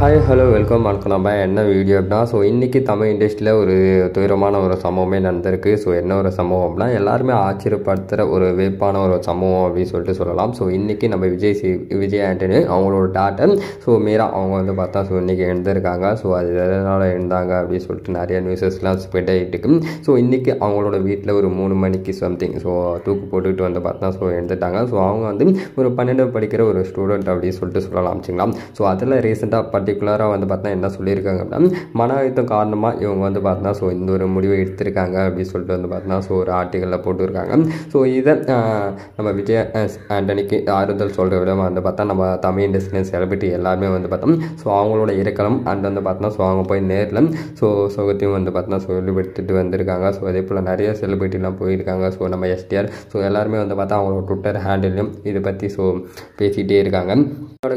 hi hello welcome வணக்கம் நம்ம என்ன வீடியோ அப்படின்னா ஸோ இன்றைக்கி தமிழ் இண்டஸ்ட்ரியில் ஒரு துயரமான ஒரு சம்பவமே நடந்திருக்கு ஸோ என்ன ஒரு சம்பவம் அப்படின்னா எல்லாருமே ஆச்சரியப்படுத்துகிற ஒரு வேப்பான ஒரு சம்பவம் அப்படின்னு சொல்லிட்டு சொல்லலாம் ஸோ இன்றைக்கி நம்ம விஜய் சி விஜய் ஆண்டனி அவங்களோட டாட்டர் ஸோ மீரா அவங்க வந்து பார்த்தா ஸோ இன்றைக்கி எழுந்திருக்காங்க ஸோ அது எதனால் எழுந்தாங்க அப்படின்னு சொல்லிட்டு நிறைய நியூஸஸ்லாம் ஸ்ப்ரெட் ஆகிட்டு ஸோ இன்றைக்கி அவங்களோட வீட்டில் ஒரு மூணு மணிக்கு சம்திங் ஸோ தூக்கு போட்டுக்கிட்டு வந்து பார்த்தா ஸோ எழுந்துட்டாங்க ஸோ அவங்க வந்து ஒரு பன்னெண்டு படிக்கிற ஒரு ஸ்டூடெண்ட் அப்படின்னு சொல்லிட்டு சொல்லலாம் ஆச்சுங்களா ஸோ அதில் ரீசெண்டாக பர்டிகுலராக வந்து பார்த்தா என்ன சொல்லியிருக்காங்க அப்படின்னா மன அழுத்தம் காரணமாக இவங்க வந்து பார்த்தா ஸோ இந்த ஒரு முடிவை எடுத்திருக்காங்க அப்படின்னு சொல்லிட்டு வந்து பார்த்தா ஸோ ஒரு ஆர்டிக்கலில் போட்டிருக்காங்க ஸோ இதை நம்ம விஜய் ஆண்டனிக்கு ஆறுதல் சொல்கிற விட வந்து பார்த்தா நம்ம தமிழ் இண்டஸ்ட்ரியில் செலிபிரிட்டி எல்லாருமே வந்து பார்த்தோம் ஸோ அவங்களோட இறக்கலம் அண்ட் வந்து பார்த்தோன்னா ஸோ அவங்க போய் நேரில் ஸோ சுகத்தையும் வந்து பார்த்தோம்னா சொல்லிவிட்டுட்டு வந்திருக்காங்க ஸோ அதே போல் நிறைய செலிபிரிட்டிலாம் போயிருக்காங்க ஸோ நம்ம எஸ்டிஆர் ஸோ எல்லாருமே வந்து பார்த்தா அவங்களோட ட்விட்டர் ஹேண்டிலையும் இதை பற்றி ஸோ பேசிகிட்டே இருக்காங்க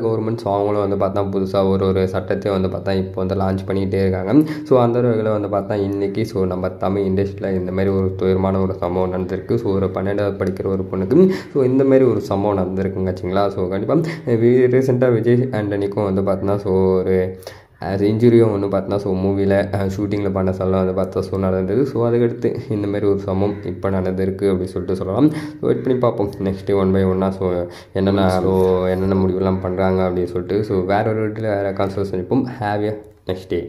கவர்மெண்ட் ஸோ அவங்களும் வந்து பார்த்தா புதுசாக ஒரு ஒரு ஒரு சட்டத்தை வந்து பார்த்தா இப்போ வந்து லான்ச் பண்ணிக்கிட்டே இருக்காங்க ஸோ அந்த வகையில் வந்து பார்த்தா இன்றைக்கி ஸோ நம்ம தமிழ் இண்டஸ்ட்ரியில் இந்த மாதிரி ஒரு துயரமான ஒரு சம்பவம் நடந்திருக்கு ஸோ ஒரு பன்னெண்டாவது படிக்கிற ஒரு பொண்ணுக்கு ஸோ இந்த மாதிரி ஒரு சம்பவம் நடந்திருக்குங்க ஆச்சுங்களா ஸோ கண்டிப்பாக ரீசெண்டாக விஜய் ஆண்டனிக்கும் வந்து பார்த்தோன்னா ஸோ ஒரு ஆஸ் இன்ஜுரியும் ஒன்று பார்த்தோன்னா ஸோ மூவியில் ஷூட்டிங்கில் பண்ண சொல்லலாம் அதை பார்த்தா ஸோ நடந்தது ஸோ அதுக்கடுத்து இந்தமாரி ஒரு சமம் இப்போ நடந்திருக்கு அப்படின்னு சொல்லிட்டு சொல்லலாம் ஸோ வெயிட் பண்ணி பார்ப்போம் நெக்ஸ்ட்டு ஒன் பை ஒன்னாக ஸோ என்னென்ன ஸோ என்னென்ன முடிவுலாம் பண்ணுறாங்க அப்படின்னு சொல்லிட்டு ஸோ வேறு ஒரு வீட்டில் வேறு கான்சல்ஸ் நினைப்போம் ஹேவியர் நெக்ஸ்ட் டே